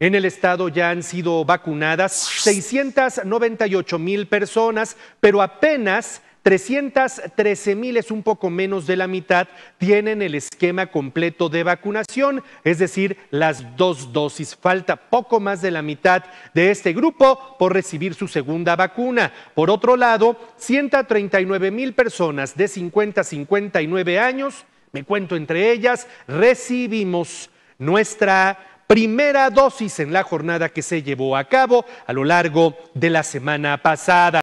En el estado ya han sido vacunadas 698 mil personas, pero apenas 313 mil, es un poco menos de la mitad, tienen el esquema completo de vacunación, es decir, las dos dosis. Falta poco más de la mitad de este grupo por recibir su segunda vacuna. Por otro lado, 139 mil personas de 50 a 59 años, me cuento entre ellas, recibimos nuestra primera dosis en la jornada que se llevó a cabo a lo largo de la semana pasada.